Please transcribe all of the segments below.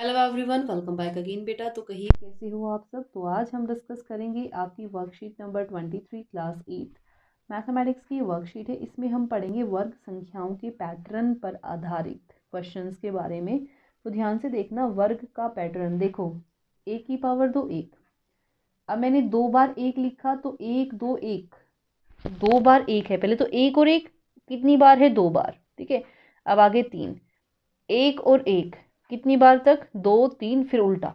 hello everyone welcome back again बेटा तो कहिए कैसे हो आप सब तो आज हम डिस्कस करेंगे आपकी worksheet number twenty three class eight mathematics की वर्कशीट है इसमें हम पढ़ेंगे वर्ग संख्याओं के पैटर्न पर आधारित क्वेश्चंस के बारे में तो ध्यान से देखना वर्ग का पैटर्न देखो एक की पावर दो एक अब मैंने दो बार एक लिखा तो एक दो एक दो बार एक है पहले तो एक और एक कितनी बार है दो बार ठीक है अब आगे तीन एक और एक कितनी बार तक दो तीन फिर उल्टा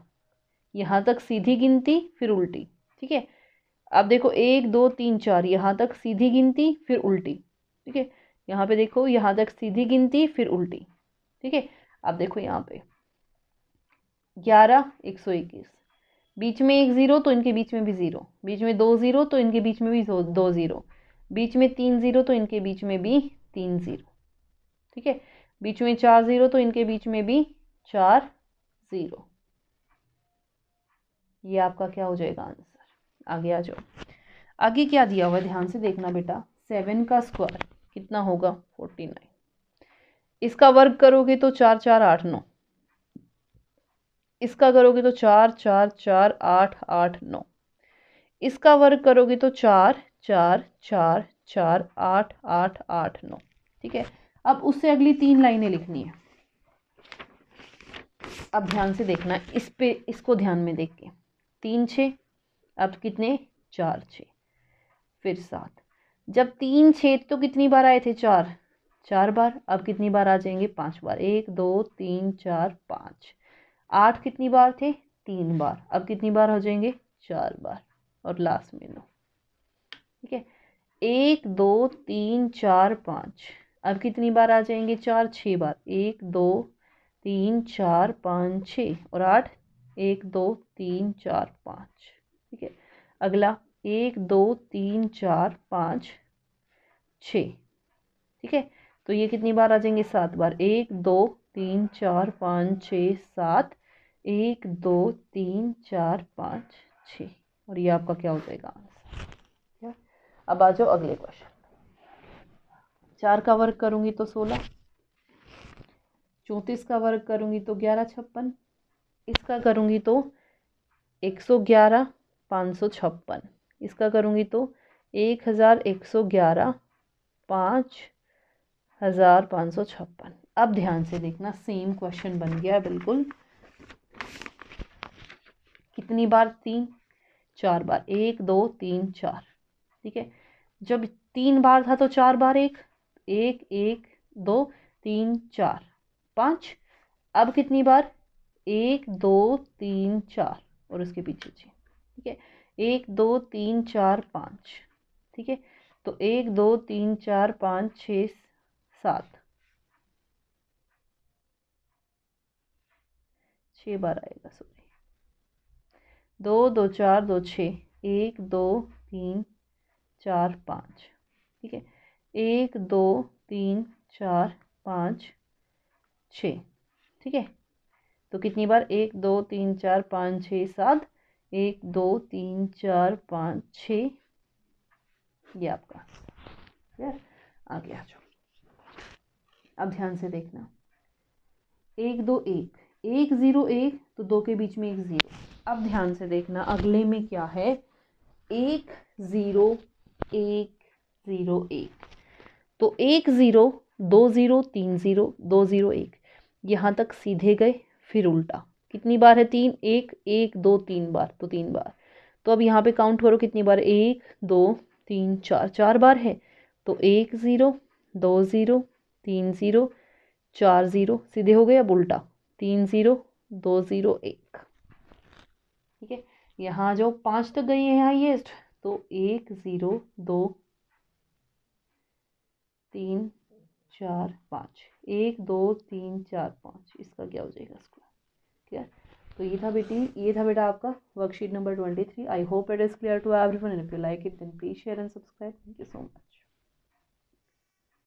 यहाँ तक सीधी गिनती फिर उल्टी ठीक है अब देखो एक दो तीन चार यहाँ तक सीधी गिनती फिर उल्टी ठीक है यहाँ पे देखो यहाँ तक सीधी गिनती फिर उल्टी ठीक है अब देखो यहाँ पे ग्यारह एक सौ इक्कीस बीच में एक ज़ीरो तो इनके बीच में भी ज़ीरो बीच में दो ज़ीरो तो इनके बीच में भी दो ज़ीरो बीच में तीन ज़ीरो तो इनके बीच में भी तीन ज़ीरो ठीक है बीच में चार ज़ीरो तो इनके बीच में भी चार ज़ीरो ये आपका क्या हो जाएगा आंसर आगे आ जाओ आगे क्या दिया हुआ है ध्यान से देखना बेटा सेवन का स्क्वायर कितना होगा फोर्टी नाइन इसका वर्ग करोगे तो चार चार आठ नौ इसका करोगे तो चार चार चार आठ आठ नौ इसका वर्ग करोगे तो चार चार चार चार आठ आठ आठ नौ ठीक है अब उससे अगली तीन लाइनें लिखनी है अब ध्यान से देखना इस पे इसको ध्यान में देख के तीन छः अब कितने चार छ फिर सात जब तीन छः तो कितनी बार आए थे चार चार बार अब कितनी बार आ जाएंगे पांच बार एक दो तीन चार पाँच आठ कितनी बार थे तीन बार अब कितनी बार हो जाएंगे चार बार और लास्ट में नो ठीक है एक दो तीन चार पाँच अब कितनी बार आ जाएंगे चार छः बार एक दो तीन चार पाँच छः और आठ एक दो तीन चार पाँच ठीक है अगला एक दो तीन चार पाँच छ ठीक है तो ये कितनी बार आ जाएंगे सात बार एक दो तीन चार पाँच छ सात एक दो तीन चार पाँच छ और ये आपका क्या हो जाएगा आंसर अब आ जाओ अगले क्वेश्चन चार का वर्क करूँगी तो सोलह चौंतीस का वर्ग करूँगी तो ग्यारह छप्पन इसका करूँगी तो एक सौ ग्यारह पाँच सौ छप्पन इसका करूँगी तो एक हज़ार एक सौ ग्यारह पाँच हज़ार पाँच सौ छप्पन अब ध्यान से देखना सेम क्वेश्चन बन गया बिल्कुल कितनी बार तीन चार बार एक दो तीन चार ठीक है जब तीन बार था तो चार बार एक एक एक दो तीन चार पाँच अब कितनी बार एक दो तीन चार और उसके पीछे जी ठीक है एक दो तीन चार पाँच ठीक है तो एक दो तीन चार पाँच छ सात छ बार आएगा सॉरी दो दो चार दो छ एक दो तीन चार पाँच ठीक है एक दो तीन चार पाँच छः ठीक है तो कितनी बार एक दो तीन चार पाँच छः सात एक दो तीन चार पाँच छ ये आपका क्लियर आगे आ जाओ अब ध्यान से देखना एक दो एक एक ज़ीरो एक तो दो के बीच में एक ज़ीरो अब ध्यान से देखना अगले में क्या है एक ज़ीरो एक ज़ीरो एक तो एक ज़ीरो दो ज़ीरो तीन ज़ीरो दो ज़ीरो एक यहाँ तक सीधे गए फिर उल्टा कितनी बार है तीन एक एक दो तीन बार तो तीन बार तो अब यहाँ पे काउंट करो कितनी बार एक दो तीन चार चार बार है तो एक ज़ीरो दो ज़ीरो तीन ज़ीरो चार ज़ीरो सीधे हो गए अब उल्टा तीन ज़ीरो दो ज़ीरो एक ठीक है यहाँ जो पाँच तक गई है हाइएस्ट तो एक ज़ीरो दो तीन चार पाँच एक दो तीन चार पाँच इसका क्या हो जाएगा स्क्वायर क्लियर तो ये था बेटी ये था बेटा आपका worksheet number twenty three I hope it is clear to everyone and like it then please share and subscribe thank you so much